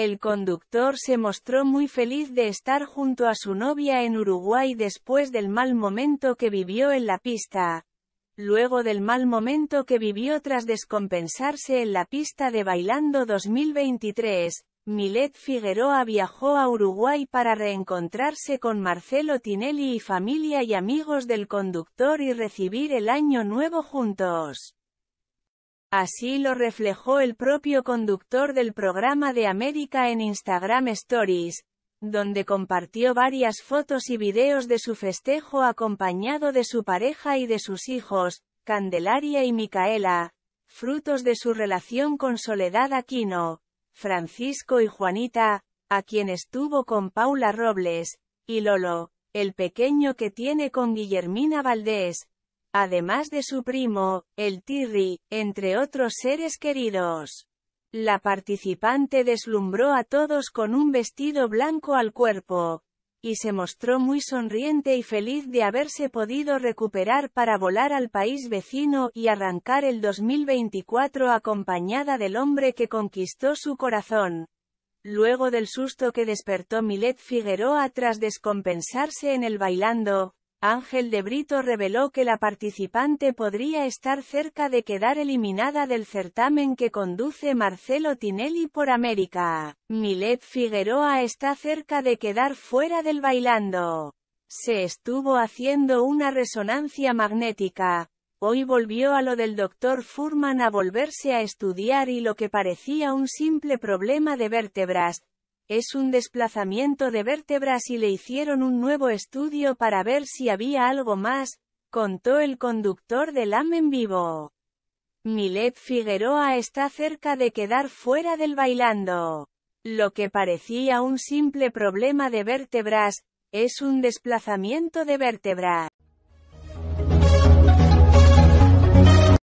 El conductor se mostró muy feliz de estar junto a su novia en Uruguay después del mal momento que vivió en la pista. Luego del mal momento que vivió tras descompensarse en la pista de Bailando 2023, Milet Figueroa viajó a Uruguay para reencontrarse con Marcelo Tinelli y familia y amigos del conductor y recibir el año nuevo juntos. Así lo reflejó el propio conductor del programa de América en Instagram Stories, donde compartió varias fotos y videos de su festejo acompañado de su pareja y de sus hijos, Candelaria y Micaela, frutos de su relación con Soledad Aquino, Francisco y Juanita, a quien estuvo con Paula Robles, y Lolo, el pequeño que tiene con Guillermina Valdés, además de su primo, el Tirri, entre otros seres queridos. La participante deslumbró a todos con un vestido blanco al cuerpo, y se mostró muy sonriente y feliz de haberse podido recuperar para volar al país vecino y arrancar el 2024 acompañada del hombre que conquistó su corazón. Luego del susto que despertó Milet Figueroa tras descompensarse en el bailando, Ángel de Brito reveló que la participante podría estar cerca de quedar eliminada del certamen que conduce Marcelo Tinelli por América. Milet Figueroa está cerca de quedar fuera del bailando. Se estuvo haciendo una resonancia magnética. Hoy volvió a lo del doctor Furman a volverse a estudiar y lo que parecía un simple problema de vértebras, es un desplazamiento de vértebras y le hicieron un nuevo estudio para ver si había algo más, contó el conductor del AM en vivo. Milet Figueroa está cerca de quedar fuera del bailando. Lo que parecía un simple problema de vértebras, es un desplazamiento de vértebras.